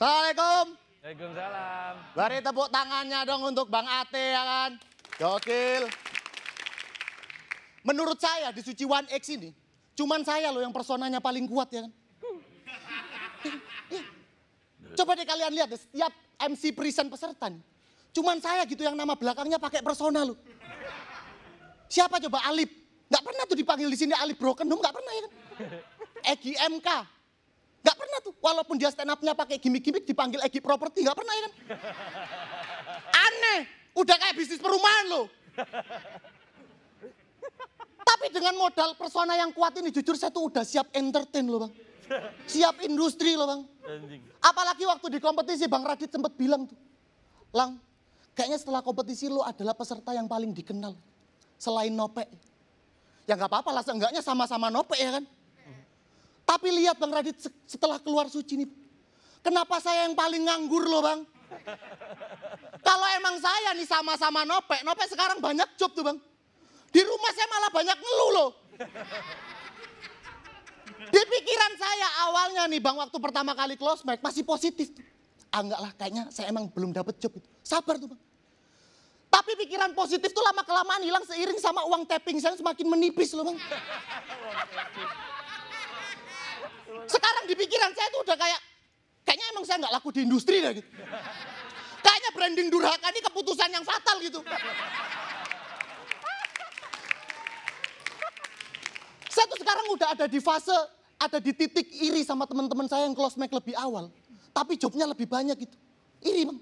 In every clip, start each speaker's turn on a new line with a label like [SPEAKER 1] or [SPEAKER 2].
[SPEAKER 1] Assalamualaikum. Waalaikumsalam. Beri tepuk tangannya dong untuk Bang Ate ya kan. Gokil. Menurut saya di Suci One X ini, cuman saya loh yang personanya paling kuat ya kan. Iya, iya. Coba deh kalian lihat deh, setiap MC present peserta nih. Cuman saya gitu yang nama belakangnya pakai persona loh. Siapa coba Alip? Gak pernah tuh dipanggil di sini Alip Broken Home, gak pernah ya kan. Egi MK, Walaupun dia stand up-nya pakai gimmick-gimmick dipanggil Egi Property, nggak pernah ya kan? Aneh, udah kayak bisnis perumahan loh. Tapi dengan modal persona yang kuat ini, jujur saya tuh udah siap entertain loh bang. Siap industri loh bang. Apalagi waktu di kompetisi Bang Radit sempat bilang tuh. Lang, kayaknya setelah kompetisi lu adalah peserta yang paling dikenal. Selain Nopek. Ya nggak apa-apa lah, seenggaknya sama-sama Nopek ya kan. Tapi lihat Bang Radit setelah keluar suci nih. Kenapa saya yang paling nganggur loh Bang? Kalau emang saya nih sama-sama nopek, nopek sekarang banyak job tuh Bang. Di rumah saya malah banyak ngeluh loh. Di pikiran saya awalnya nih Bang waktu pertama kali close mic masih positif. Ah lah kayaknya saya emang belum dapat job itu. Sabar tuh Bang. Tapi pikiran positif tuh lama-kelamaan hilang seiring sama uang tapping saya semakin menipis loh Bang. Sekarang di pikiran saya tuh udah kayak, kayaknya emang saya nggak laku di industri lah gitu. Kayaknya branding durhaka ini keputusan yang fatal gitu. Saya tuh sekarang udah ada di fase, ada di titik iri sama teman-teman saya yang close make lebih awal. Tapi jobnya lebih banyak gitu. Iri bang.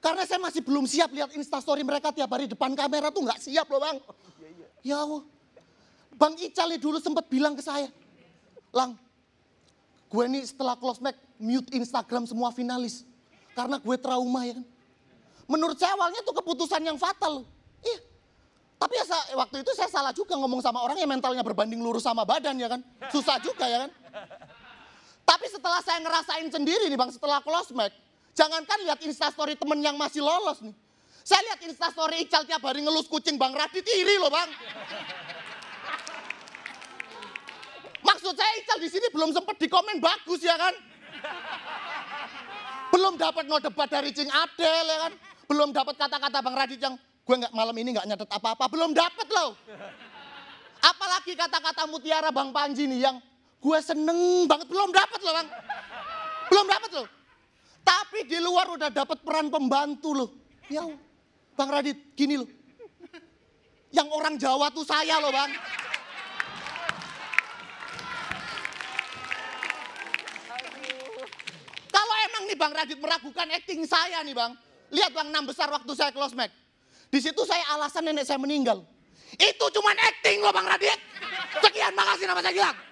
[SPEAKER 1] Karena saya masih belum siap lihat instastory mereka tiap hari depan kamera tuh nggak siap loh bang. Iya, iya. Ya Allah. Bang Ical dulu sempat bilang ke saya, Lang, gue nih setelah close match mute Instagram semua finalis. Karena gue trauma ya kan. Menurut saya awalnya itu keputusan yang fatal. Iya. Tapi ya waktu itu saya salah juga ngomong sama orang yang mentalnya berbanding lurus sama badan ya kan. Susah juga ya kan. Tapi setelah saya ngerasain sendiri nih bang setelah close match. Jangankan lihat instastory temen yang masih lolos nih. Saya lihat instastory Ical tiap hari ngelus kucing Bang Radit iri loh bang maksud saya Ical di sini belum sempat dikomen bagus ya kan? belum dapat no debat dari Cing Adel ya kan? Belum dapat kata-kata Bang Radit yang gue nggak malam ini nggak nyatet apa-apa, belum dapat loh. Apalagi kata-kata mutiara Bang Panji nih yang gue seneng banget, belum dapat loh Bang. Belum dapat loh. Tapi di luar udah dapat peran pembantu loh. Ya, Bang Radit, gini loh. Yang orang Jawa tuh saya loh Bang. Bang Radit meragukan acting saya nih Bang. Lihat Bang, enam besar waktu saya close mic. Di situ saya alasan nenek saya meninggal. Itu cuman acting loh Bang Radit. Sekian, makasih nama saya Gilang.